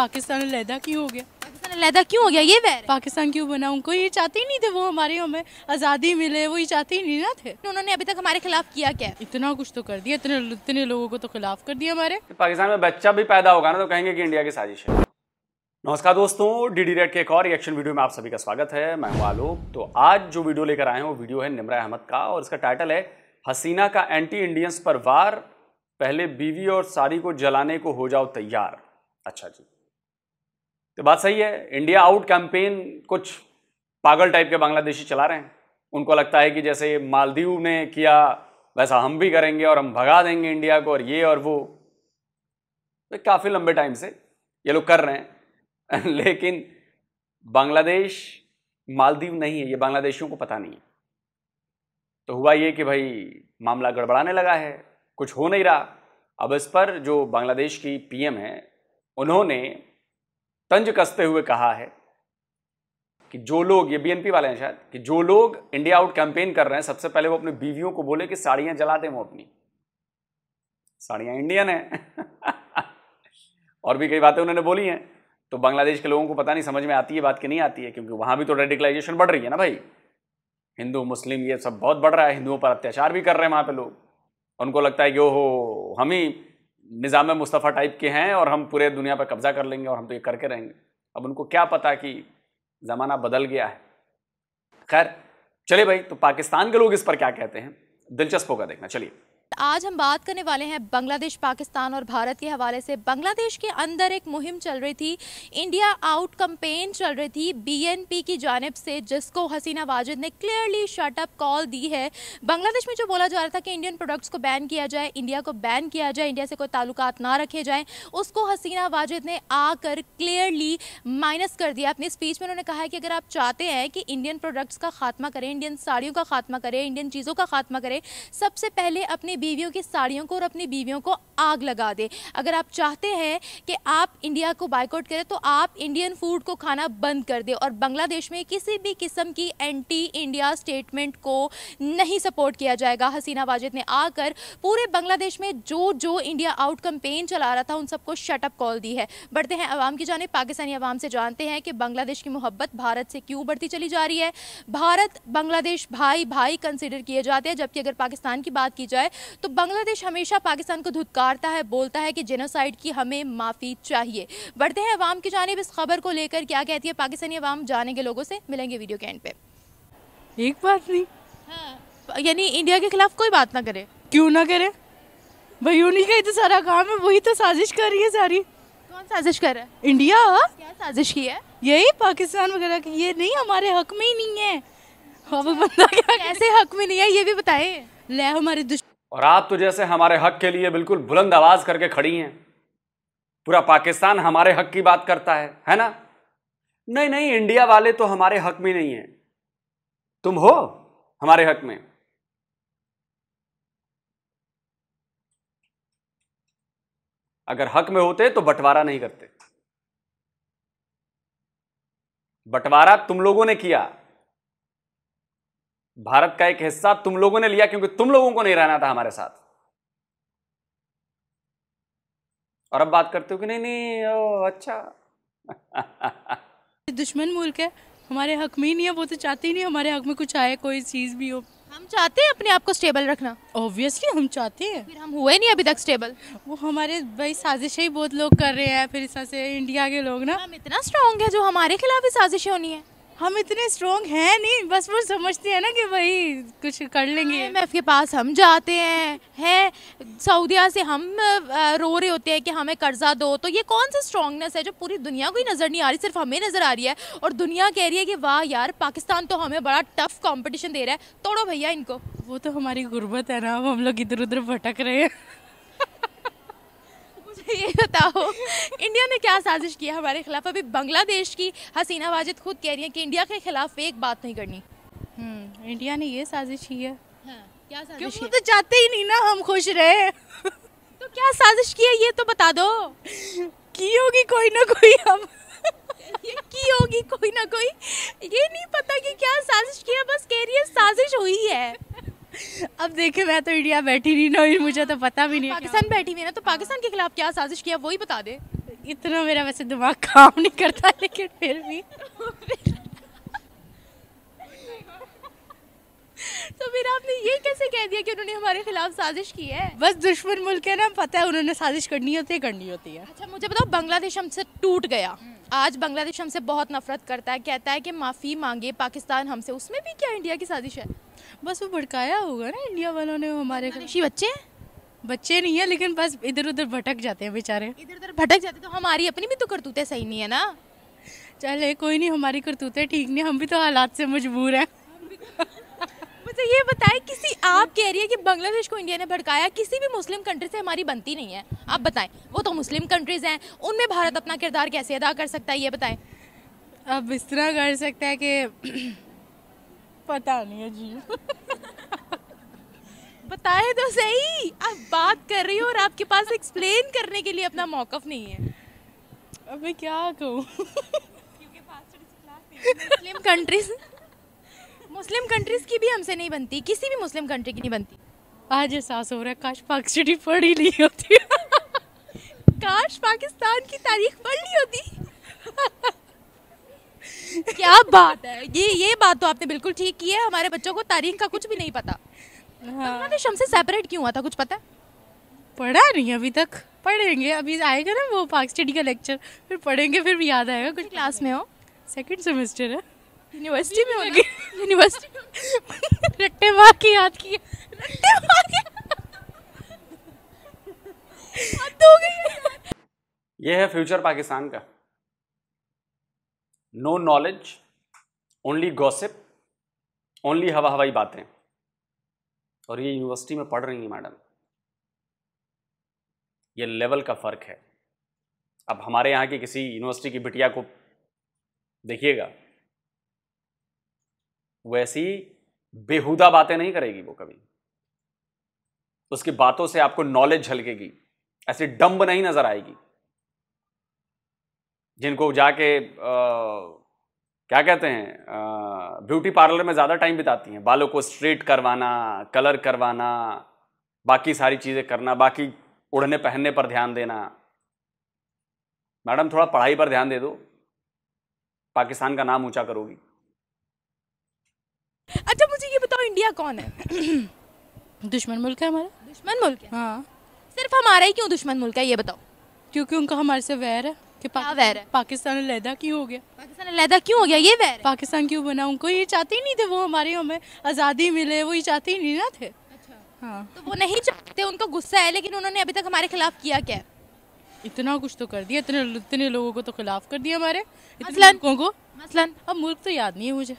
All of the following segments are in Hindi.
पाकिस्तान लहदा क्यों हो गया पाकिस्तान क्यों हो गया ये वैर पाकिस्तान क्यों बना उनको ये चाहते ही नहीं थे वो हमारे हमें आज़ादी मिले वो ये चाहते ही नहीं ना थे उन्होंने अभी तक हमारे खिलाफ किया क्या इतना कुछ तो कर दिया इतने इतने लोगों को तो खिलाफ कर दिया हमारे तो पाकिस्तान में बच्चा भी पैदा होगा ना तो कहेंगे की इंडिया की साजिश है नमस्कार दोस्तों डीडी रेड के एक और रिएक्शन वीडियो में आप सभी का स्वागत है मैं हूं आलोक तो आज जो वीडियो लेकर आए हैं वो वीडियो है निमरा अहमद का और इसका टाइटल है हसीना का एंटी इंडियंस पर वार पहले बीवी और सारी को जलाने को हो जाओ तैयार अच्छा जी तो बात सही है इंडिया आउट कैंपेन कुछ पागल टाइप के बांग्लादेशी चला रहे हैं उनको लगता है कि जैसे मालदीव ने किया वैसा हम भी करेंगे और हम भगा देंगे इंडिया को और ये और वो तो काफ़ी लंबे टाइम से ये लोग कर रहे हैं लेकिन बांग्लादेश मालदीव नहीं है ये बांग्लादेशियों को पता नहीं है तो हुआ ये कि भाई मामला गड़बड़ाने लगा है कुछ हो नहीं रहा अब इस पर जो बांग्लादेश की पीएम है उन्होंने तंज कसते हुए कहा है कि जो लोग ये बीएनपी वाले हैं शायद कि जो लोग इंडिया आउट कैंपेन कर रहे हैं सबसे पहले वो अपने बीवियों को बोले कि साड़ियां जला दें वो अपनी साड़ियां इंडियन है और भी कई बातें उन्होंने बोली हैं तो बांग्लादेश के लोगों को पता नहीं समझ में आती है बात कि नहीं आती है क्योंकि वहां भी तो रेडिकलाइजेशन बढ़ रही है ना भाई हिंदू मुस्लिम ये सब बहुत बढ़ रहा है हिंदुओं पर अत्याचार भी कर रहे हैं वहां पे लोग उनको लगता है कि ओहो हम ही निज़ाम मुस्तफ़ा टाइप के हैं और हम पूरे दुनिया पर कब्ज़ा कर लेंगे और हम तो ये करके रहेंगे अब उनको क्या पता कि ज़माना बदल गया है खैर चलिए भाई तो पाकिस्तान के लोग इस पर क्या कहते हैं दिलचस्प होगा देखना चलिए आज हम बात करने वाले हैं बांग्लादेश पाकिस्तान और भारत के हवाले से बांग्लादेश के अंदर एक मुहिम चल रही थी इंडिया आउट कंपेन चल रही थी बीएनपी की जानब से जिसको हसीना वाजिद ने क्लियरली शटअप कॉल दी है बांग्लादेश में जो बोला जा रहा था कि इंडियन प्रोडक्ट्स को बैन किया जाए इंडिया को बैन किया जाए इंडिया से कोई ताल्लुक ना रखे जाएँ उसको हसीना वाजिद ने आकर क्लियरली माइनस कर दिया अपनी स्पीच में उन्होंने कहा है कि अगर आप चाहते हैं कि इंडियन प्रोडक्ट्स का खात्मा करें इंडियन साड़ियों का खात्मा करें इंडियन चीज़ों का खात्मा करें सबसे पहले अपने बीवियों की साड़ियों को और अपनी बीवियों को आग लगा दे अगर आप चाहते हैं कि आप इंडिया को बाइकआउट करें तो आप इंडियन फूड को खाना बंद कर दें और बांग्लादेश में किसी भी किस्म की एंटी इंडिया स्टेटमेंट को नहीं सपोर्ट किया जाएगा हसीना वाजिद ने आकर पूरे बांग्लादेश में जो जो इंडिया आउट कंपेन चला रहा था उन सबको शटअप कॉल दी है बढ़ते हैं आवाम की जाने पाकिस्तानी अवाम से जानते हैं कि बांग्लादेश की मोहब्बत भारत से क्यों बढ़ती चली जा रही है भारत बांग्लादेश भाई भाई कंसिडर किए जाते हैं जबकि अगर पाकिस्तान की बात की जाए तो बांग्लादेश हमेशा पाकिस्तान को धुतकारता है बोलता है कि जेनोसाइड की हमें माफ़ी चाहिए बढ़ते हैं अवाम की जानब इस खबर को लेकर क्या कहती है पाकिस्तानी अवाम जानेंगे लोगों से मिलेंगे वीडियो के एंड पे एक बात नहीं हाँ। यानी इंडिया के खिलाफ कोई बात ना करे क्यों ना करे भाई उन्हीं का ही तो सारा काम है वही तो साजिश कर रही है सारी कौन साजिश कर रहा है इंडिया क्या साजिश की है यही पाकिस्तान वगैरह की ये नहीं हमारे हक में ही नहीं है अब अच्छा। बंदा क्या कैसे हक में नहीं है ये भी बताएं ले हमारे दुश्मन और आप तो जैसे हमारे हक के लिए बिल्कुल बुलंद आवाज करके खड़ी हैं पूरा पाकिस्तान हमारे हक की बात करता है है ना नहीं नहीं इंडिया वाले तो हमारे हक में नहीं है तुम हो हमारे हक में अगर हक में होते तो बंटवारा नहीं करते बंटवारा तुम लोगों ने किया भारत का एक हिस्सा तुम लोगों ने लिया क्योंकि तुम लोगों को नहीं रहना था हमारे साथ और अब बात करते हो कि नहीं नहीं ओ अच्छा दुश्मन मुल्क है हमारे हक में ही नहीं है वो तो चाहते ही नहीं हमारे हक में कुछ आए कोई चीज़ भी हो हम चाहते हैं अपने आप को स्टेबल रखना ऑब्वियसली हम चाहते हैं फिर हम हुए नहीं अभी तक स्टेबल वो हमारे भाई साजिश ही बहुत लोग कर रहे हैं फिर इस से इंडिया के लोग ना हम इतना स्ट्रांग है जो हमारे खिलाफ ही साजिश होनी है हम इतने स्ट्रोंग हैं नहीं बस वो समझते हैं ना कि भाई कुछ कर लेंगे एम हाँ, एफ के पास हम जाते हैं हैं सऊदीया से हम रो रहे होते हैं कि हमें कर्जा दो तो ये कौन सी स्ट्रांगनेस है जो पूरी दुनिया को ही नज़र नहीं आ रही सिर्फ हमें नज़र आ रही है और दुनिया कह रही है कि वाह यार पाकिस्तान तो हमें बड़ा टफ कॉम्पिटिशन दे रहा है तोड़ो भैया इनको वो तो हमारी गुर्बत है ना हम लोग इधर उधर भटक रहे हैं बताओ इंडिया ने क्या साजिश की हमारे खिलाफ अभी बांग्लादेश की हसीना वाजिद खुद कह रही है कि इंडिया के खिलाफ एक बात नहीं करनी इंडिया हम्म, ने ये साजिश की है हाँ, क्या साजिश क्यों तो चाहते ही नहीं ना हम खुश रहे तो क्या साजिश की है ये तो बता दो की होगी कोई ना कोई हम ये की होगी कोई ना कोई ये नहीं पता कि क्या साजिश की है बस कह रही है साजिश हुई है अब देखे मैं तो इंडिया बैठी नहीं ना मुझे तो पता भी नहीं पाकिस्तान बैठी हुई ना तो पाकिस्तान के खिलाफ क्या साजिश किया वही बता दे इतना मेरा वैसे दिमाग काम नहीं करता लेकिन फिर भी तो फिर आपने ये कैसे कह दिया कि उन्होंने हमारे खिलाफ साजिश की है बस दुश्मन मुल्क है ना पता है उन्होंने साजिश करनी होती है करनी होती है अच्छा मुझे बताओ बांग्लादेश हमसे टूट गया हम्म। आज बांग्लादेश हमसे बहुत नफरत करता है कहता है कि माफ़ी मांगे पाकिस्तान हमसे उसमें भी क्या इंडिया की साजिश है बस वो भड़काया होगा ना इंडिया वालों ने हमारे बच्चे हैं बच्चे नहीं है लेकिन बस इधर उधर भटक जाते हैं बेचारे इधर उधर भटक जाते तो हमारी अपनी भी तो करतूतें सही नहीं है ना चले कोई नहीं हमारी करतूतें ठीक नहीं हम भी तो हालात से मजबूर हैं मुझे ये बताएं किसी आप कह रही है कि बांग्लादेश को इंडिया ने भड़काया किसी भी मुस्लिम कंट्री से हमारी बनती नहीं है आप बताएं वो तो मुस्लिम कंट्रीज़ हैं उनमें भारत अपना किरदार कैसे अदा कर सकता है ये बताएं अब इस तरह कर सकता है कि पता नहीं है जी बताए तो सही आप बात कर रही हो और आपके पास एक्सप्लेन करने के लिए अपना मौकफ नहीं है अब मैं क्या कहूँ मुस्लिम कंट्रीज मुस्लिम कंट्रीज की भी हमसे नहीं बनती किसी भी मुस्लिम कंट्री की नहीं बनती आज एहसास हो रहा है काश पाकिस्तानी पढ़ ही ली होती काश पाकिस्तान की तारीख पढ़ ली होती क्या बात है ये ये बात तो आपने बिल्कुल ठीक की है हमारे बच्चों को तारीख का कुछ भी नहीं पता हाँ। उन्होंने शम से सेपरेट क्यों हुआ था कुछ पता पढ़ा नहीं अभी तक पढ़ेंगे अभी आएगा ना वो पाक स्टडी का लेक्चर फिर पढ़ेंगे फिर भी याद आएगा कुछ क्लास में हो सेकंड सेमेस्टर है यूनिवर्सिटी में होगी यूनिवर्सिटी रट्टे मार के याद किए रट्टे मार के ये है फ्यूचर पाकिस्तान का no knowledge only gossip only हवा हवाई बातें और ये यूनिवर्सिटी में पढ़ रही हैं मैडम ये लेवल का फ़र्क है अब हमारे यहाँ की किसी यूनिवर्सिटी की बिटिया को देखिएगा वैसी बेहुदा बातें नहीं करेगी वो कभी उसकी बातों से आपको नॉलेज झलकेगी ऐसी डम्ब नहीं नजर आएगी जिनको जाके आ, क्या कहते हैं ब्यूटी पार्लर में ज़्यादा टाइम बिताती हैं बालों को स्ट्रेट करवाना कलर करवाना बाकी सारी चीज़ें करना बाकी उड़ने पहनने पर ध्यान देना मैडम थोड़ा पढ़ाई पर ध्यान दे दो पाकिस्तान का नाम ऊंचा करोगी अच्छा मुझे ये बताओ इंडिया कौन है दुश्मन मुल्क है हमारा दुश्मन मुल्क है हाँ सिर्फ हमारा ही क्यों दुश्मन मुल्क है ये बताओ क्योंकि उनका हमारे से वैर है कि क्या वैर है पाकिस्तान लहदा क्यों हो गया पाकिस्तान लहदा क्यों हो गया ये वैर पाकिस्तान क्यों बना उनको ये चाहते ही नहीं थे वो हमारे हमें आज़ादी मिले वो ये चाहते ही नहीं ना थे अच्छा। हाँ तो वो नहीं चाहते उनको गुस्सा है लेकिन उन्होंने अभी तक हमारे खिलाफ किया क्या इतना कुछ तो कर दिया इतने इतने लोगों को तो खिलाफ कर दिया हमारे इतने लोगों को मसलन अब मुल्क तो याद नहीं है मुझे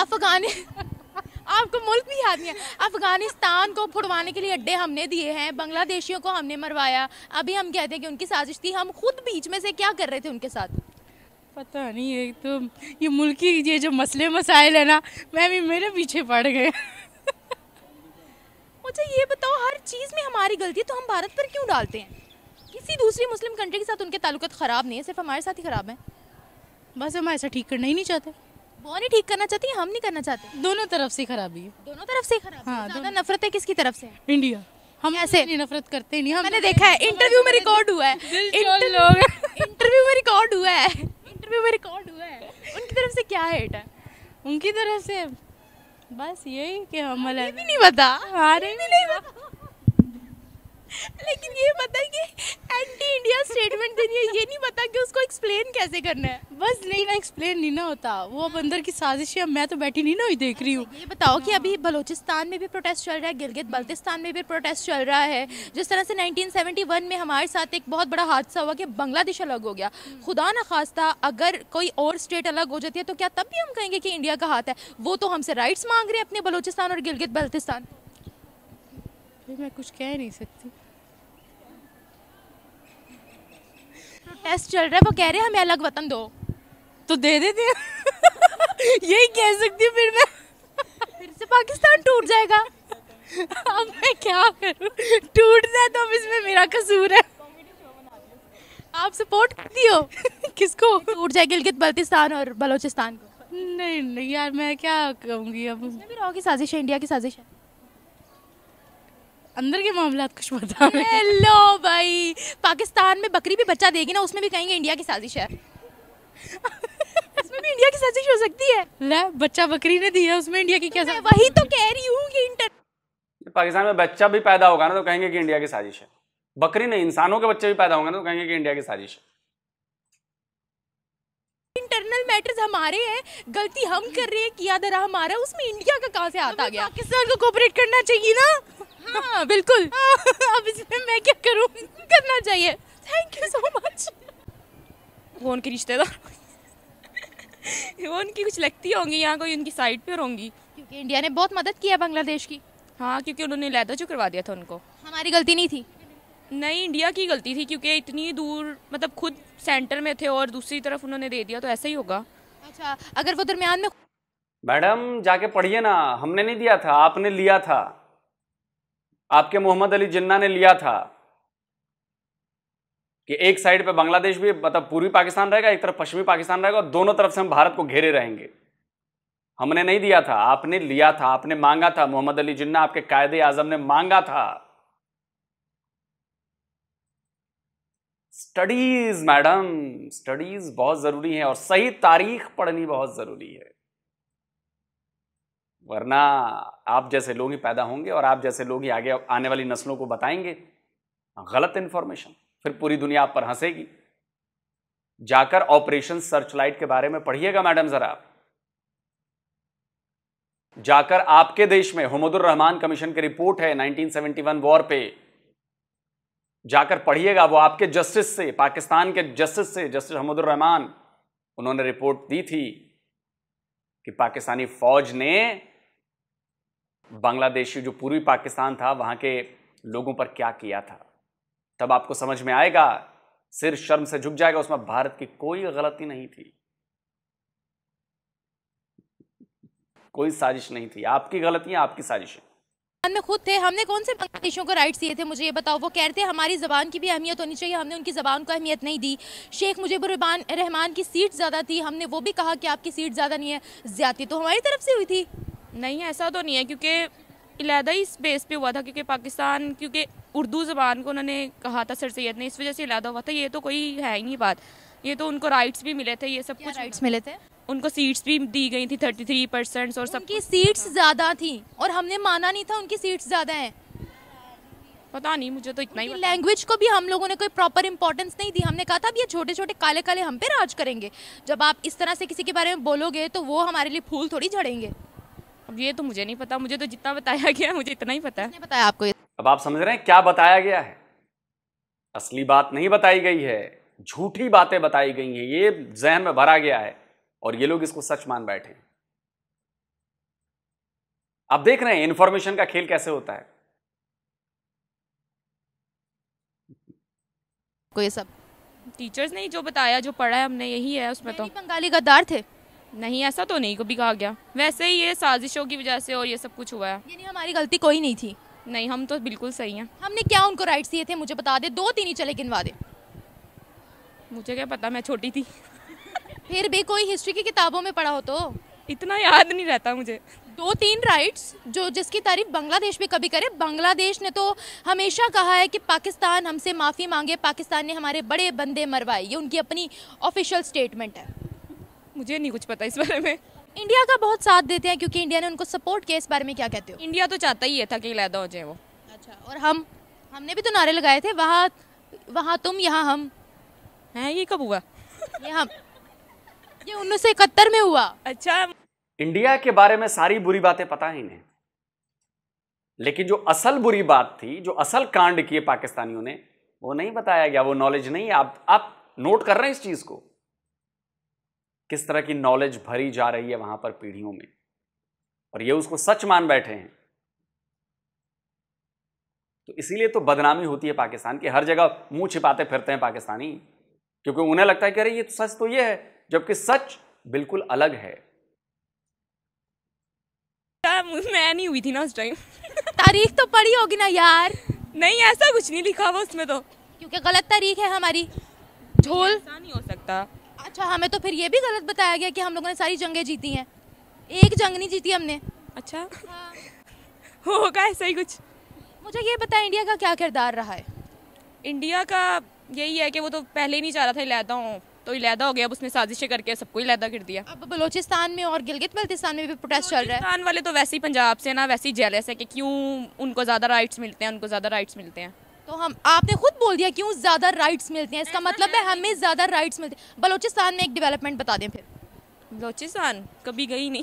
अफगानी आपको मुल्क भी याद नहीं है अफगानिस्तान को फुड़वाने के लिए अड्डे हमने दिए हैं बांग्लादेशियों को हमने मरवाया अभी हम कहते हैं कि उनकी साजिश थी हम खुद बीच में से क्या कर रहे थे उनके साथ पता नहीं ये तो ये मुल्क की ये जो मसले मसाइल है ना मैं भी मेरे पीछे पड़ गए मुझे ये बताओ हर चीज़ में हमारी गलती है तो हम भारत पर क्यों डालते हैं किसी दूसरी मुस्लिम कंट्री के साथ उनके ताल्लुक ख़राब नहीं है सिर्फ हमारे साथ ही ख़राब हैं बस हम ऐसा ठीक करना ही नहीं चाहते नहीं ठीक करना चाहती हम नहीं करना चाहते दोनों तरफ से खराबी दोनों तरफ से खराब हाँ, नफरत है किसकी तरफ से इंडिया हम ऐसे नहीं नफरत करते नहीं हमने देखा है इंटरव्यू में रिकॉर्ड हुआ है इंटरव्यू में रिकॉर्ड हुआ है इंटरव्यू में रिकॉर्ड हुआ है उनकी तरफ से क्या हेट है उनकी तरफ से बस यही कि हम भी नहीं पता अरे नहीं पता लेकिन ये पता है कि एंटी इंडिया स्टेटमेंट देनी है ये नहीं पता कि उसको एक्सप्लेन कैसे करना है बस नहीं ना एक्सप्लेन नहीं ना होता वो अब अंदर की साजिश है मैं तो बैठी नहीं ना हुई देख रही हूँ अच्छा, ये बताओ कि हाँ। अभी बलोचिस्तान में भी प्रोटेस्ट चल रहा है गिलगित बल्तिस्तान में भी प्रोटेस्ट चल रहा है जिस तरह से नाइनटीन में हमारे साथ एक बहुत बड़ा हादसा हुआ कि बांग्लादेश अलग हो गया हम्म। खुदा ना खास्ता अगर कोई और स्टेट अलग हो जाती है तो क्या तब भी हम कहेंगे कि इंडिया का हाथ है वो तो हमसे राइट्स मांग रहे हैं अपने बलोचिस्तान और गिलगित बल्तिस्तान मैं कुछ कह नहीं सकती टेस्ट चल रहा है वो कह रहे हैं हमें अलग वतन दो तो दे देते यही कह सकती हूँ फिर मैं फिर से पाकिस्तान टूट जाएगा अब मैं क्या करूँ टूट जाए तो अब इसमें मेरा कसूर है आप सपोर्ट करती हो किसको टूट जाए गिलगित बल्तिस्तान और बलोचिस्तान को नहीं नहीं यार मैं क्या कहूँगी अब साजिश है इंडिया की साजिश है अंदर के मामला कुछ बता हेलो भाई पाकिस्तान में बकरी भी बच्चा देगी ना उसमें भी कहेंगे इंडिया की साजिश है उसमें भी इंडिया की साजिश हो सकती है ले बच्चा बकरी ने दिया उसमें इंडिया की क्या वही तो कह रही हूँ कि इंटर पाकिस्तान में बच्चा भी पैदा होगा ना तो कहेंगे कि इंडिया की साजिश है बकरी नहीं इंसानों के बच्चे भी पैदा होंगे ना तो कहेंगे कि इंडिया की साजिश है इंटरनल मैटर्स हमारे हैं गलती हम कर रहे हैं किया दरा हमारा उसमें इंडिया का कहाँ से आता गया पाकिस्तान को कोऑपरेट करना चाहिए ना हाँ बिल्कुल अब इसमें मैं क्या करूँ करना चाहिए थैंक यू सो मच वो उनके रिश्तेदार वो उनकी कुछ लगती होंगी यहाँ कोई उनकी साइड पर होंगी क्योंकि इंडिया ने बहुत मदद की है बांग्लादेश की हाँ क्योंकि उन्होंने लैदा जो करवा दिया था उनको हमारी गलती नहीं थी नहीं इंडिया की गलती थी क्योंकि इतनी दूर मतलब खुद सेंटर में थे और दूसरी तरफ उन्होंने दे दिया तो ऐसा ही होगा अच्छा अगर वो दरमियान में मैडम जाके पढ़िए ना हमने नहीं दिया था आपने लिया था आपके मोहम्मद अली जिन्ना ने लिया था कि एक साइड पे बांग्लादेश भी मतलब पूर्वी पाकिस्तान रहेगा एक तरफ पश्चिमी पाकिस्तान रहेगा और दोनों तरफ से हम भारत को घेरे रहेंगे हमने नहीं दिया था आपने लिया था आपने मांगा था मोहम्मद अली जिन्ना आपके कायदे आजम ने मांगा था स्टडीज मैडम स्टडीज बहुत जरूरी है और सही तारीख पढ़नी बहुत जरूरी है वरना आप जैसे लोग ही पैदा होंगे और आप जैसे लोग ही आगे आने वाली नस्लों को बताएंगे गलत इंफॉर्मेशन फिर पूरी दुनिया आप पर हंसेगी जाकर ऑपरेशन सर्चलाइट के बारे में पढ़िएगा मैडम जरा आप जाकर आपके देश में हमुदुर रहमान कमीशन की रिपोर्ट है 1971 वॉर पे जाकर पढ़िएगा वो आपके जस्टिस से पाकिस्तान के जस्टिस से जस्टिस रहमान उन्होंने रिपोर्ट दी थी कि पाकिस्तानी फौज ने बांग्लादेशी जो पूर्वी पाकिस्तान था वहां के लोगों पर क्या किया था तब आपको समझ में आएगा सिर शर्म से झुक जाएगा उसमें भारत की कोई गलती नहीं थी कोई साजिश नहीं थी आपकी गलतियां आपकी साजिशें में खुद थे हमने कौन से बांग्लादेशों को राइट्स दिए थे मुझे ये बताओ वो कह रहे थे हमारी ज़बान की भी अहमियत होनी चाहिए हमने उनकी ज़बान को अहमियत नहीं दी शेख मुजीब रहमान की सीट ज़्यादा थी हमने वो भी कहा कि आपकी सीट ज़्यादा नहीं है ज़्यादा तो हमारी तरफ से हुई थी नहीं ऐसा तो नहीं है क्योंकि इलादा ही इस बेस पे हुआ था क्योंकि पाकिस्तान क्योंकि उर्दू ज़बान को उन्होंने कहा था सर सैद ने इस वजह से इलादा हुआ था ये तो कोई है ही नहीं बात ये तो उनको राइट्स भी मिले थे ये सब कुछ राइट्स मिले थे उनको सीट्स भी दी गई थी थर्टी थ्री परसेंट और सबकी सीट्स ज़्यादा थी और हमने माना नहीं था उनकी सीट्स ज़्यादा है पता नहीं मुझे तो इतना ही लैंग्वेज को भी हम लोगों ने कोई प्रॉपर इंपॉर्टेंस नहीं दी हमने कहा था अब ये छोटे छोटे काले काले हम पे राज करेंगे जब आप इस तरह से किसी के बारे में बोलोगे तो वो हमारे लिए फूल थोड़ी झड़ेंगे अब ये तो मुझे नहीं पता मुझे तो जितना बताया गया मुझे इतना ही पता है बताया आपको अब आप समझ रहे हैं क्या बताया गया है असली बात नहीं बताई गई है झूठी बातें बताई गई हैं ये जहन में भरा गया है और ये लोग इसको सच मान बैठे अब देख रहे हैं इंफॉर्मेशन का खेल कैसे होता है को ये सब टीचर्स ने जो बताया जो पढ़ा है हमने यही है उसमें तो बंगाली गद्दार थे नहीं ऐसा तो नहीं कभी कहा गया वैसे ही ये साजिशों की वजह से और ये सब कुछ हुआ है ये नहीं हमारी गलती कोई नहीं थी नहीं हम तो बिल्कुल सही हैं हमने क्या उनको राइट्स दिए थे मुझे बता दे दो तीन ही चले गिनवा दे मुझे क्या पता मैं छोटी थी फिर भी कोई हिस्ट्री की किताबों में पढ़ा हो तो इतना याद नहीं रहता मुझे दो तीन राइट्स जो जिसकी तारीफ बांग्लादेश भी कभी करे बांग्लादेश ने तो हमेशा कहा है कि पाकिस्तान हमसे माफ़ी मांगे पाकिस्तान ने हमारे बड़े बंदे मरवाए ये उनकी अपनी ऑफिशियल स्टेटमेंट है मुझे नहीं कुछ पता इस बारे में इंडिया का बहुत साथ देते हैं क्योंकि इंडिया ने उनको सपोर्ट किया इस बारे में क्या कहते हो इंडिया तो चाहता ही है था कि लैदा हो जाए वो अच्छा और हम हमने भी तो नारे लगाए थे वहाँ वहाँ तुम यहाँ हम हैं ये कब हुआ ये हम ये उन्नीस में हुआ अच्छा इंडिया के बारे में सारी बुरी बातें पता ही नहीं लेकिन जो असल बुरी बात थी जो असल कांड किए पाकिस्तानियों ने वो नहीं बताया गया वो नॉलेज नहीं आप आप नोट कर रहे हैं इस चीज को किस तरह की नॉलेज भरी जा रही है वहां पर पीढ़ियों में और ये उसको सच मान बैठे हैं तो इसीलिए तो बदनामी होती है पाकिस्तान की हर जगह मुंह छिपाते फिरते हैं पाकिस्तानी क्योंकि उन्हें लगता है कि अरे ये तो सच तो ये है जबकि सच बिल्कुल अलग है मैं नहीं हुई थी ना उस टाइम तारीख तो पड़ी होगी ना यार नहीं ऐसा कुछ नहीं लिखा हुआ उसमें तो क्योंकि गलत तारीख है हमारी झोल ऐसा नहीं हो सकता अच्छा हमें तो फिर ये भी गलत बताया गया कि हम लोगों ने सारी जंगें जीती हैं एक जंग नहीं जीती हमने अच्छा हाँ। होगा ऐसा ही कुछ मुझे ये पता इंडिया का क्या किरदार रहा है इंडिया का यही है कि वो तो पहले ही नहीं चाह रहा था लेता हूँ तो इलादा हो गया अब उसने साजिशें करके सबको इलादा कर दिया अब बलोचिस्तान में और गिलगित बल्तिस्तान में भी प्रोटेस्ट चल रहा है वाले तो वैसे ही पंजाब से ना वैसे ही जेलस है कि क्यों उनको ज़्यादा राइट्स मिलते हैं उनको ज़्यादा राइट्स मिलते हैं तो हम आपने खुद बोल दिया क्यों ज़्यादा राइट्स मिलते हैं इसका मतलब है हमें ज़्यादा राइट्स मिलते हैं बलोचिस्तान में एक डेवलपमेंट बता दें फिर बलोचिस्तान कभी गई नहीं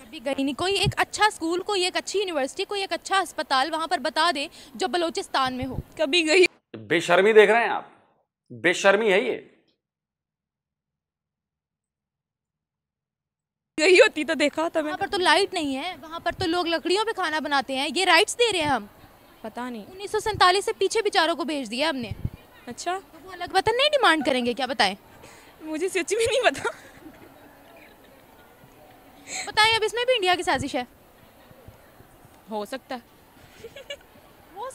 कभी गई नहीं कोई एक अच्छा स्कूल कोई एक अच्छी यूनिवर्सिटी कोई एक अच्छा अस्पताल वहाँ पर बता दे जो बलोचिस्तान में हो कभी गई बेशर्मी देख रहे हैं आप बेशर्मी है ये गई होती तो देखा होता मैं पर तो लाइट नहीं है वहाँ पर तो लोग लकड़ियों पे खाना बनाते हैं ये राइट्स दे रहे हैं हम पता नहीं उन्नीस से पीछे बेचारों को भेज दिया हमने अच्छा तो वो अलग वतन नहीं डिमांड करेंगे क्या बताएं मुझे सच में नहीं पता बताएं अब इसमें भी इंडिया की साजिश है हो सकता है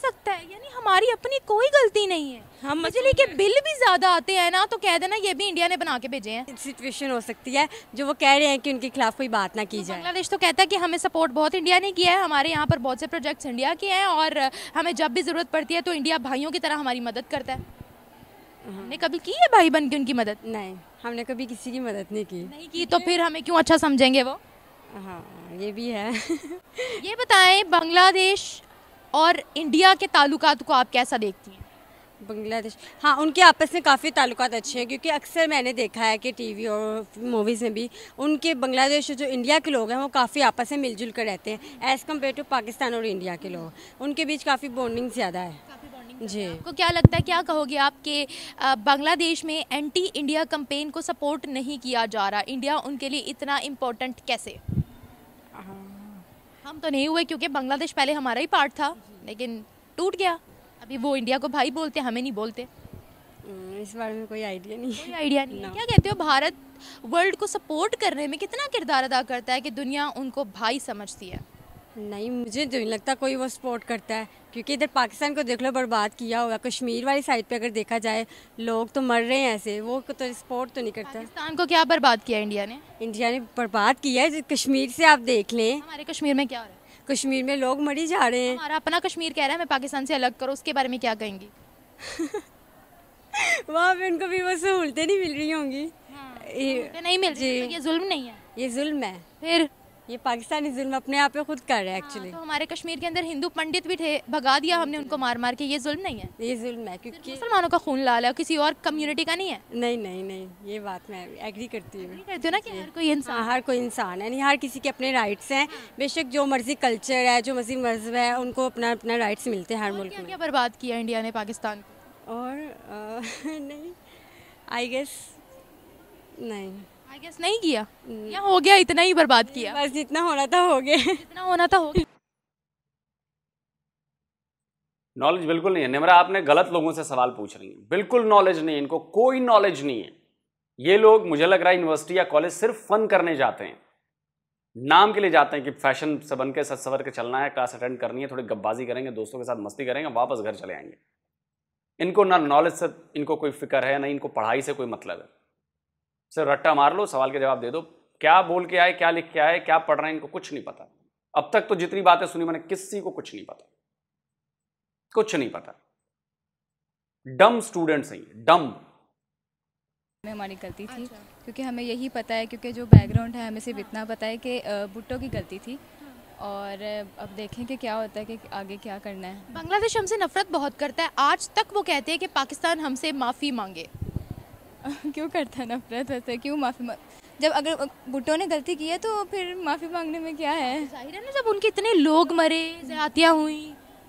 सकता है यानी हमारी अपनी कोई गलती नहीं है हम मुझे के बिल भी ज़्यादा आते हैं ना तो कह देना ये भी इंडिया ने बना के भेजे हैं सिचुएशन हो सकती है जो वो कह रहे हैं कि उनके खिलाफ कोई बात ना की तो जाए बांग्लादेश तो कहता है कि हमें सपोर्ट बहुत इंडिया ने किया है हमारे यहाँ पर बहुत से प्रोजेक्ट्स इंडिया के हैं और हमें जब भी ज़रूरत पड़ती है तो इंडिया भाइयों की तरह हमारी मदद करता है हाँ। हमने कभी की है भाई बन के उनकी मदद नहीं हमने कभी किसी की मदद नहीं की नहीं की तो फिर हमें क्यों अच्छा समझेंगे वो हाँ ये भी है ये बताएं बांग्लादेश और इंडिया के ताल्लुक को आप कैसा देखती हैं बांग्लादेश हाँ उनके आपस में काफ़ी ताल्लुक अच्छे हैं क्योंकि अक्सर मैंने देखा है कि टीवी और मूवीज़ में भी उनके बांग्लादेश जो इंडिया के लोग हैं वो काफ़ी आपस में मिलजुल कर रहते हैं एज़ कम्पेयर टू पाकिस्तान और इंडिया के लोग उनके बीच काफ़ी बॉन्डिंग ज़्यादा है जी आपको क्या लगता है क्या कहोगे आप कि बांग्लादेश में एंटी इंडिया कम्पेन को सपोर्ट नहीं किया जा रहा इंडिया उनके लिए इतना इम्पोर्टेंट कैसे हाँ। हम तो नहीं हुए क्योंकि बांग्लादेश पहले हमारा ही पार्ट था लेकिन टूट गया अभी वो इंडिया को भाई बोलते हमें नहीं बोलते हम्म, इस बारे में कोई आइडिया नहीं कोई आइडिया नहीं no. क्या कहते हो भारत वर्ल्ड को सपोर्ट करने में कितना किरदार अदा करता है कि दुनिया उनको भाई समझती है नहीं मुझे तो नहीं लगता कोई वो सपोर्ट करता है क्योंकि इधर पाकिस्तान को देख लो बर्बाद किया होगा कश्मीर वाली साइड पे अगर देखा जाए लोग तो मर रहे हैं ऐसे वो तो सपोर्ट तो नहीं करता पाकिस्तान को क्या बर्बाद किया इंडिया ने इंडिया ने बर्बाद किया है कश्मीर से आप देख लें हमारे कश्मीर में क्या हो रहा है कश्मीर में लोग मरी जा रहे हैं हमारा अपना कश्मीर कह रहा है मैं पाकिस्तान से अलग करो उसके बारे में क्या कहेंगी वहाँ पे उनको भी वो सहूलतें नहीं मिल रही होंगी हाँ, नहीं मिल रही ये जुल्म नहीं है ये जुल्म है फिर ये पाकिस्तानी जुल्म अपने आप पे खुद कर रहे हैं एक्चुअली हाँ, तो हमारे कश्मीर के अंदर हिंदू पंडित भी थे भगा दिया हमने उनको मार मार के ये जुल्म नहीं है ये जुल्म है क्योंकि मुसलमानों का खून लाल है और किसी और कम्युनिटी का नहीं है नहीं नहीं नहीं ये बात मैं एग्री करती हूँ करती हूँ ना कि हर कोई इंसान हाँ, हर कोई इंसान है नहीं हर किसी के अपने राइट्स हैं हाँ। बेशक जो मर्जी कल्चर है जो मर्जी मजहब है उनको अपना अपना राइट्स मिलते हैं हर मुल्क में बर्बाद किया इंडिया ने पाकिस्तान और नहीं आई गेस नहीं आई गेस नहीं किया हम्म। या हो गया इतना ही बर्बाद किया बस जितना होना था हो गया जितना होना था हो गया नॉलेज बिल्कुल नहीं है निमरा आपने गलत लोगों से सवाल पूछ रही है बिल्कुल नॉलेज नहीं इनको कोई नॉलेज नहीं है ये लोग मुझे लग रहा है यूनिवर्सिटी या कॉलेज सिर्फ फन करने जाते हैं नाम के लिए जाते हैं कि फैशन से बन के सच सवर के चलना है क्लास अटेंड करनी है थोड़ी गब्बाजी करेंगे दोस्तों के साथ मस्ती करेंगे वापस घर चले आएंगे इनको ना नॉलेज से इनको कोई फिक्र है ना इनको पढ़ाई से कोई मतलब है सिर्फ रट्टा मार लो सवाल के जवाब दे दो क्या बोल के आए क्या लिख के आए क्या पढ़ रहे हैं इनको कुछ नहीं पता अब तक तो जितनी बातें सुनी मैंने किसी को कुछ नहीं पता कुछ नहीं पता डम स्टूडेंट सही डम में हमारी गलती थी अच्छा। क्योंकि हमें यही पता है क्योंकि जो बैकग्राउंड है हमें सिर्फ इतना हाँ। पता है कि भुट्टो की गलती थी हाँ। और अब देखें कि क्या होता है कि आगे क्या करना है बांग्लादेश हमसे नफरत बहुत करता है आज तक वो कहते हैं कि पाकिस्तान हमसे माफ़ी मांगे क्यों करता है नफरत वैसे क्यों माफ़ी मांग जब अगर भुट्टो ने गलती की है तो फिर माफ़ी मांगने में क्या है जाहिर है ना जब उनके इतने लोग मरे जातियाँ हुई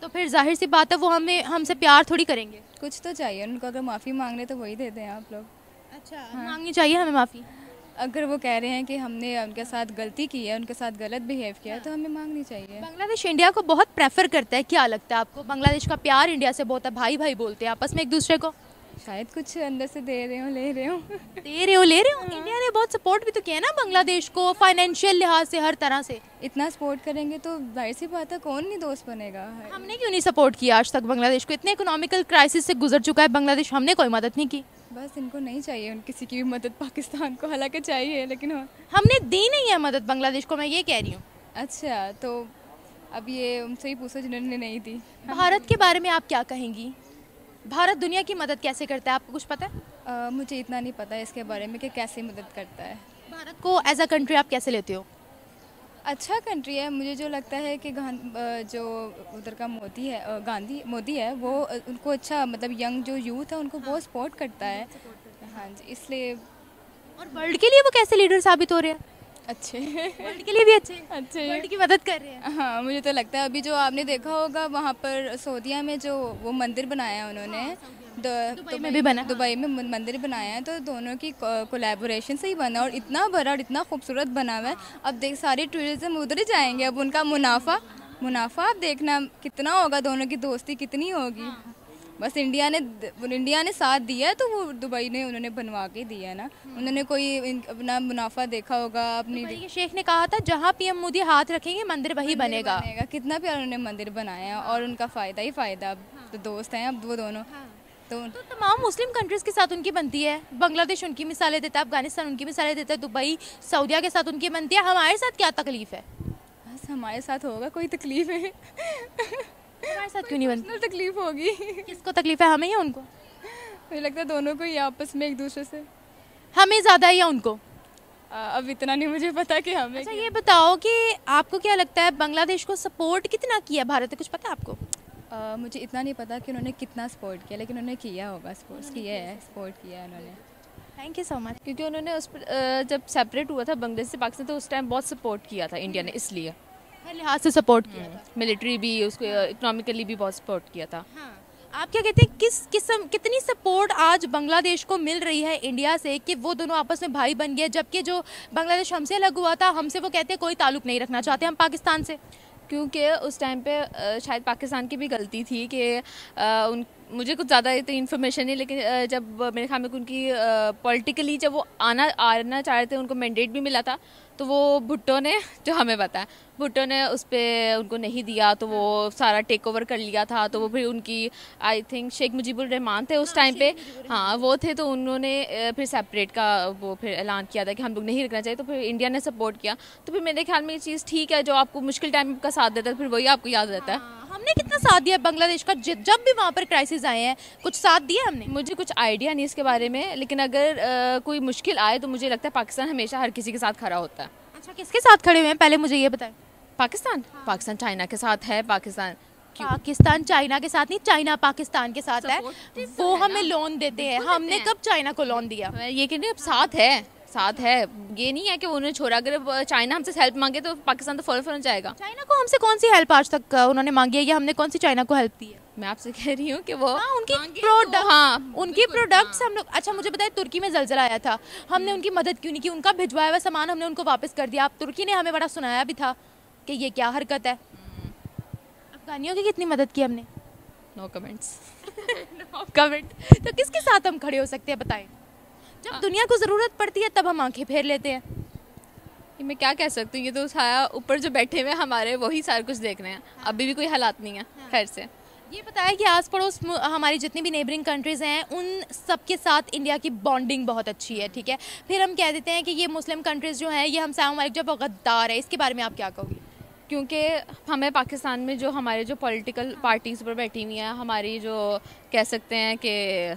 तो फिर जाहिर सी बात है वो हमें हमसे प्यार थोड़ी करेंगे कुछ तो चाहिए उनको अगर माफ़ी मांग रहे तो वही देते हैं आप लोग अच्छा हाँ। मांगनी चाहिए हमें माफ़ी अगर वो कह रहे हैं कि हमने उनके साथ गलती की है उनके साथ गलत बिहेव किया है तो हमें मांगनी चाहिए बांग्लादेश इंडिया को बहुत प्रेफर करता है क्या लगता है आपको बांग्लादेश का प्यार इंडिया से बहुत है भाई भाई बोलते हैं आपस में एक दूसरे को शायद कुछ अंदर से दे रहे हो ले रहे हो दे रहे हो ले रहे हो इंडिया ने बहुत सपोर्ट भी तो किया ना बांग्लादेश को फाइनेंशियल लिहाज से हर तरह से इतना सपोर्ट करेंगे तो जाहिर सी बात है कौन नहीं दोस्त बनेगा हमने क्यों नहीं सपोर्ट किया आज तक बांग्लादेश को इतने इकोनॉमिकल क्राइसिस से गुजर चुका है बांग्लादेश हमने कोई मदद नहीं की बस इनको नहीं चाहिए उन किसी की भी मदद पाकिस्तान को हालांकि चाहिए लेकिन हाँ। हमने दी नहीं है मदद बांग्लादेश को मैं ये कह रही हूँ अच्छा तो अब ये उनसे ही पूछो जिन्होंने नहीं दी भारत के बारे में आप क्या कहेंगी भारत दुनिया की मदद कैसे करता है आपको कुछ पता है आ, मुझे इतना नहीं पता है इसके बारे में कि कैसे मदद करता है भारत को एज अ कंट्री आप कैसे लेते हो अच्छा कंट्री है मुझे जो लगता है कि जो उधर का मोदी है गांधी मोदी है वो उनको अच्छा मतलब यंग जो यूथ है उनको हाँ। बहुत सपोर्ट करता है हाँ जी इसलिए और वर्ल्ड के लिए वो कैसे लीडर साबित हो रहे हैं अच्छे वर्ल्ड के लिए भी अच्छे अच्छे वर्ल्ड की मदद कर रहे हैं हाँ मुझे तो लगता है अभी जो आपने देखा होगा वहाँ पर सऊदीया में जो वो मंदिर बनाया उन्होंने हाँ, दुबई में भी बना दुबई में मंदिर बनाया है तो दोनों की कोलेबोरेशन से ही बना और इतना बड़ा और इतना खूबसूरत बना हुआ है हाँ। अब देख सारे टूरिज्म उधर ही जाएंगे अब उनका मुनाफा मुनाफा आप देखना कितना होगा दोनों की दोस्ती कितनी होगी हाँ। बस इंडिया ने इंडिया ने साथ दिया है तो वो दुबई ने उन्होंने बनवा के दिया है ना हम्म। उन्होंने कोई अपना मुनाफा देखा होगा अपनी शेख ने कहा था जहाँ पीएम मोदी हाथ रखेंगे मंदिर वही बनेगा बनेगा कितना प्यार उन्होंने मंदिर बनाया हाँ। और उनका फ़ायदा ही फ़ायदा अब हाँ। तो दोस्त हैं अब वो दोनों हाँ। तो, तो तमाम मुस्लिम कंट्रीज़ के साथ उनकी बनती है बांग्लादेश उनकी मिसालें देता है अफगानिस्तान उनकी मिसालें देता है दुबई सऊदिया के साथ उनकी बनती है हमारे साथ क्या तकलीफ़ है बस हमारे साथ होगा कोई तकलीफ़ है हमारे साथ क्यों नहीं बनती तकलीफ होगी किसको तकलीफ है हमें या उनको मुझे लगता है दोनों को ही आपस में एक दूसरे से हमें ज़्यादा या उनको अब इतना नहीं मुझे पता कि हमें अच्छा ये बताओ कि आपको क्या लगता है बांग्लादेश को सपोर्ट कितना किया भारत ने कुछ पता आपको आ, मुझे इतना नहीं पता कि उन्होंने कितना सपोर्ट किया लेकिन उन्होंने किया होगा स्पोर्ट्स किया है सपोर्ट किया है उन्होंने थैंक यू सो मच क्योंकि उन्होंने उस पर जब सेपरेट हुआ था बांग्लादेश से पाकिस्तान तो उस टाइम बहुत सपोर्ट किया था इंडिया ने इसलिए हर लिहाज से सपोर्ट uh, किया था मिलिट्री भी उसको इकोनॉमिकली भी बहुत सपोर्ट किया था आप क्या कहते हैं किस किस्म कितनी सपोर्ट आज बांग्लादेश को मिल रही है इंडिया से कि वो दोनों आपस में भाई बन गए जबकि जो बांग्लादेश हमसे अलग हुआ था हमसे वो कहते हैं कोई ताल्लुक नहीं रखना चाहते हम पाकिस्तान से क्योंकि उस टाइम पे uh, शायद पाकिस्तान की भी गलती थी कि uh, उन मुझे कुछ ज़्यादा इतनी इन्फॉर्मेशन नहीं लेकिन जब मेरे ख्याल में उनकी पॉलिटिकली जब वो आना आना चाह रहे थे उनको मैंडेट भी मिला था तो वो भुट्टो ने जो हमें बताया भुट्टो ने उस पर उनको नहीं दिया तो वो सारा टेक ओवर कर लिया था तो वो फिर उनकी आई थिंक शेख मुजीबुर रहमान थे उस टाइम हाँ, पे हाँ वो थे तो उन्होंने फिर सेपरेट का वो फिर ऐलान किया था कि हम लोग नहीं रखना चाहिए तो फिर इंडिया ने सपोर्ट किया तो फिर मेरे ख्याल में ये चीज़ ठीक है जो आपको मुश्किल टाइम का साथ देता है फिर वही आपको याद रहता है हाँ। हमने कितना साथ दिया बांग्लादेश का जब भी वहाँ पर क्राइसिस आए हैं कुछ साथ दिया हमने मुझे कुछ आइडिया नहीं इसके बारे में लेकिन अगर आ, कोई मुश्किल आए तो मुझे लगता है पाकिस्तान हमेशा हर किसी के साथ खड़ा होता है अच्छा किसके साथ खड़े हुए हैं पहले मुझे ये बताएं पाकिस्तान हाँ। पाकिस्तान चाइना के साथ है पाकिस्तान पाकिस्तान चाइना के साथ नहीं चाइना पाकिस्तान के साथ है वो तो हमें लोन देते हैं हमने कब चाइना को लोन दिया ये कहने अब साथ है साथ है ये नहीं है कि उन्होंने छोड़ा अगर चाइना हमसे हेल्प मांगे तो पाकिस्तान तो फौरन फौरन जाएगा चाइना को हमसे कौन सी हेल्प आज तक उन्होंने मांगी है या हमने कौन सी चाइना को हेल्प दी है मैं आपसे कह रही हूँ कि वो हाँ, उनकी प्रोडक्ट तो, हाँ उनकी प्रोडक्ट्स हाँ। हम लोग अच्छा मुझे बताया तुर्की में जलजला आया था हमने उनकी मदद क्यों नहीं की उनका भिजवाया हुआ सामान हमने उनको वापस कर दिया आप तुर्की ने हमें बड़ा सुनाया भी था कि ये क्या हरकत है अफगानियों की कितनी मदद की हमने नो कमेंट्स नो कमेंट तो किसके साथ हम खड़े हो सकते हैं बताएं जब दुनिया को ज़रूरत पड़ती है तब हम आंखें फेर लेते हैं मैं क्या कह सकती हूँ ये तो सारा ऊपर जो बैठे हुए हमारे वही सारा कुछ देख रहे हैं हाँ। अभी भी कोई हालात नहीं है हाँ। खैर से ये बताया कि आस पड़ोस हमारी जितनी भी नेबरिंग कंट्रीज़ हैं उन सब के साथ इंडिया की बॉन्डिंग बहुत अच्छी है ठीक है फिर हम कह देते हैं कि ये मुस्लिम कंट्रीज़ जो हैं ये हम ममालिक जब गद्दार है इसके बारे में आप क्या कहोगे क्योंकि हमें पाकिस्तान में जो हमारे जो पॉलिटिकल पार्टीज़ पर बैठी हुई हैं हमारी जो कह सकते हैं कि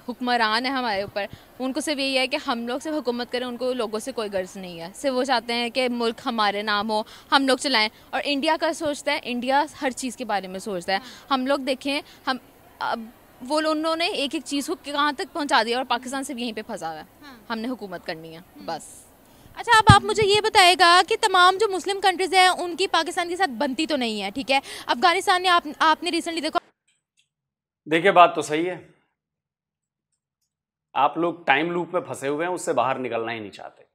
हुक्मरान है हमारे ऊपर उनको सिर्फ यही है कि हम लोग सिर्फ हुकूमत करें उनको लोगों से कोई गर्ज नहीं है सिर्फ वो चाहते हैं कि मुल्क हमारे नाम हो हम लोग चलाएं और इंडिया का सोचता है इंडिया हर चीज़ के बारे में सोचता है हम लोग देखें हम अब वो उन्होंने एक एक चीज़ को कहाँ तक पहुँचा दिया और पाकिस्तान सिर्फ यहीं पर फंसा हुआ है हाँ। हमने हुकूमत करनी है हम्म। बस अच्छा अब आप मुझे ये बताएगा कि तमाम जो मुस्लिम कंट्रीज़ हैं उनकी पाकिस्तान के साथ बनती तो नहीं है ठीक है अफगानिस्तान ने आप, आपने रिसेंटली देखो देखिए बात तो सही है आप लोग टाइम लूप में फंसे हुए हैं उससे बाहर निकलना ही नहीं चाहते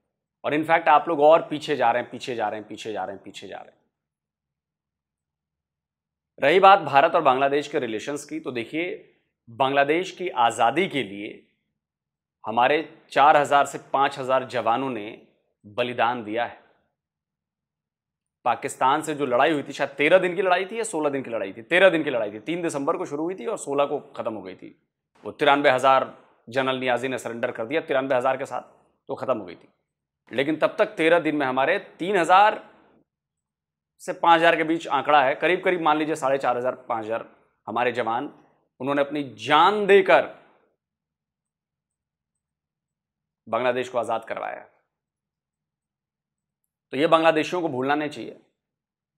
और इनफैक्ट आप लोग और पीछे जा रहे हैं पीछे जा रहे हैं पीछे जा रहे हैं पीछे जा रहे हैं रही बात भारत और बांग्लादेश के रिलेशंस की तो देखिए बांग्लादेश की आज़ादी के लिए हमारे 4000 से 5000 जवानों ने बलिदान दिया है पाकिस्तान से जो लड़ाई हुई थी शायद तेरह दिन की लड़ाई थी या सोलह दिन की लड़ाई थी तेरह दिन की लड़ाई थी तीन दिसंबर को शुरू हुई थी और सोलह को ख़त्म हो गई थी वो तिरानवे हज़ार जनरल नियाजी ने सरेंडर कर दिया तिरानवे हज़ार के साथ तो ख़त्म हो गई थी लेकिन तब तक तेरह दिन में हमारे तीन हज़ार से पाँच हज़ार के बीच आंकड़ा है करीब करीब मान लीजिए साढ़े चार हज़ार पाँच हज़ार हमारे जवान उन्होंने अपनी जान देकर बांग्लादेश को आज़ाद करवाया तो ये बांग्लादेशियों को भूलना नहीं चाहिए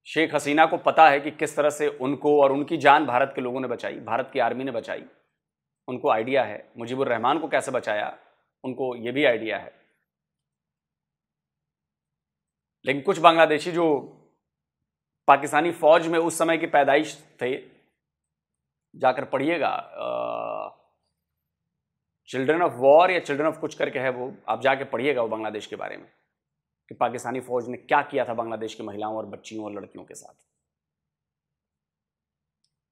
शेख हसीना को पता है कि किस तरह से उनको और उनकी जान भारत के लोगों ने बचाई भारत की आर्मी ने बचाई उनको आइडिया है मुजीबुर रहमान को कैसे बचाया उनको ये भी आइडिया है लेकिन कुछ बांग्लादेशी जो पाकिस्तानी फौज में उस समय की पैदाइश थे जाकर पढ़िएगा चिल्ड्रन ऑफ वॉर या चिल्ड्रन ऑफ कुछ करके है वो आप जाके पढ़िएगा वो बांग्लादेश के बारे में कि पाकिस्तानी फौज ने क्या किया था बांग्लादेश की महिलाओं और बच्चियों और लड़कियों के साथ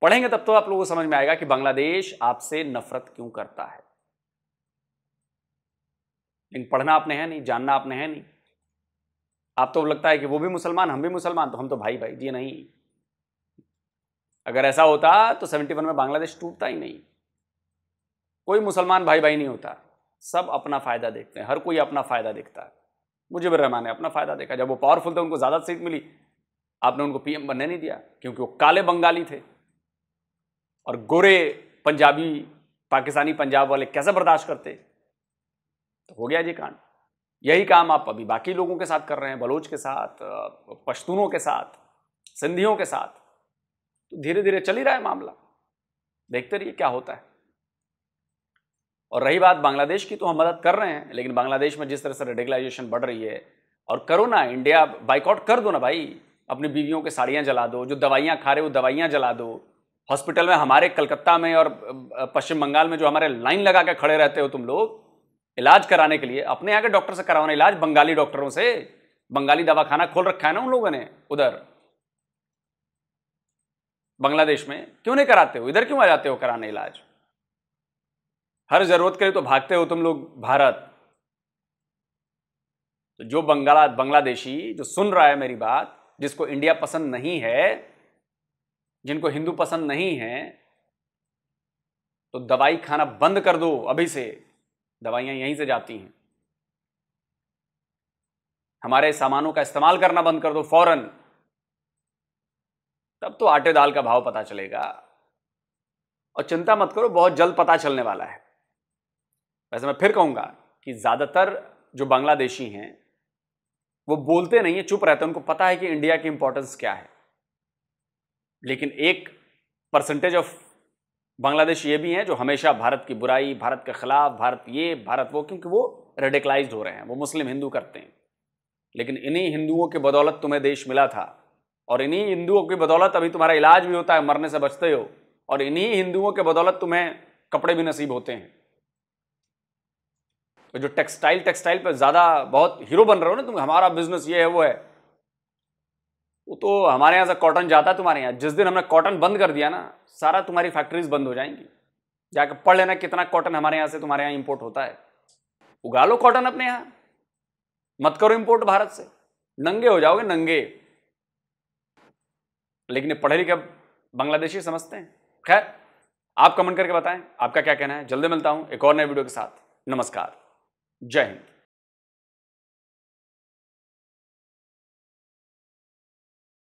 पढ़ेंगे तब तो आप लोगों को समझ में आएगा कि बांग्लादेश आपसे नफरत क्यों करता है लेकिन पढ़ना आपने है नहीं जानना आपने है नहीं आप तो लगता है कि वो भी मुसलमान हम भी मुसलमान तो हम तो भाई भाई जी नहीं अगर ऐसा होता तो सेवेंटी वन में बांग्लादेश टूटता ही नहीं कोई मुसलमान भाई भाई नहीं होता सब अपना फायदा देखते हैं हर कोई अपना फायदा देखता है मुजिब रहमान ने अपना फ़ायदा देखा जब वो पावरफुल थे उनको ज़्यादा सीट मिली आपने उनको पीएम बनने नहीं दिया क्योंकि वो काले बंगाली थे और गोरे पंजाबी पाकिस्तानी पंजाब वाले कैसे बर्दाश्त करते तो हो गया जी कांड यही काम आप अभी बाकी लोगों के साथ कर रहे हैं बलोच के साथ पश्तूनों के साथ सिंधियों के साथ तो धीरे धीरे चल ही रहा है मामला देखते रहिए क्या होता है और रही बात बांग्लादेश की तो हम मदद कर रहे हैं लेकिन बांग्लादेश में जिस तरह से रेडिकलाइजेशन बढ़ रही है और करो ना इंडिया बाइकआउट कर दो ना भाई अपनी बीवियों के साड़ियाँ जला दो जो दवाइयाँ खा रहे हो दवाइयाँ जला दो हॉस्पिटल में हमारे कलकत्ता में और पश्चिम बंगाल में जो हमारे लाइन लगा के खड़े रहते हो तुम लोग इलाज कराने के लिए अपने यहाँ के डॉक्टर से कराओ ना इलाज बंगाली डॉक्टरों से बंगाली दवाखाना खोल रखा है ना उन लोगों ने उधर बांग्लादेश में क्यों नहीं कराते हो इधर क्यों आ जाते हो कराने इलाज हर ज़रूरत करे तो भागते हो तुम लोग भारत तो जो बंगला बांग्लादेशी जो सुन रहा है मेरी बात जिसको इंडिया पसंद नहीं है जिनको हिंदू पसंद नहीं है तो दवाई खाना बंद कर दो अभी से दवाइयां यहीं से जाती हैं हमारे सामानों का इस्तेमाल करना बंद कर दो फौरन तब तो आटे दाल का भाव पता चलेगा और चिंता मत करो बहुत जल्द पता चलने वाला है वैसे मैं फिर कहूँगा कि ज़्यादातर जो बांग्लादेशी हैं वो बोलते नहीं है चुप रहते हैं उनको पता है कि इंडिया की इंपॉर्टेंस क्या है लेकिन एक परसेंटेज ऑफ बांग्लादेश ये भी हैं जो हमेशा भारत की बुराई भारत के खिलाफ भारत ये भारत वो क्योंकि वो रेडिकलाइज हो रहे हैं वो मुस्लिम हिंदू करते हैं लेकिन इन्हीं हिंदुओं की बदौलत तुम्हें देश मिला था और इन्हीं हिंदुओं की बदौलत अभी तुम्हारा इलाज भी होता है मरने से बचते हो और इन्हीं हिंदुओं के बदौलत तुम्हें कपड़े भी नसीब होते हैं जो टेक्सटाइल टेक्सटाइल पर ज़्यादा बहुत हीरो बन रहे हो ना तुम हमारा बिजनेस ये है वो है वो तो हमारे यहाँ से कॉटन जाता है तुम्हारे यहाँ जिस दिन हमने कॉटन बंद कर दिया ना सारा तुम्हारी फैक्ट्रीज बंद हो जाएंगी जाकर पढ़ लेना कितना कॉटन हमारे यहाँ से तुम्हारे यहाँ इम्पोर्ट होता है उगा लो कॉटन अपने यहाँ मत करो इम्पोर्ट भारत से नंगे हो जाओगे नंगे लेकिन पढ़े लिखे बांग्लादेशी समझते हैं खैर आप कमेंट करके बताएं आपका क्या कहना है जल्दी मिलता हूं एक और नए वीडियो के साथ नमस्कार Jai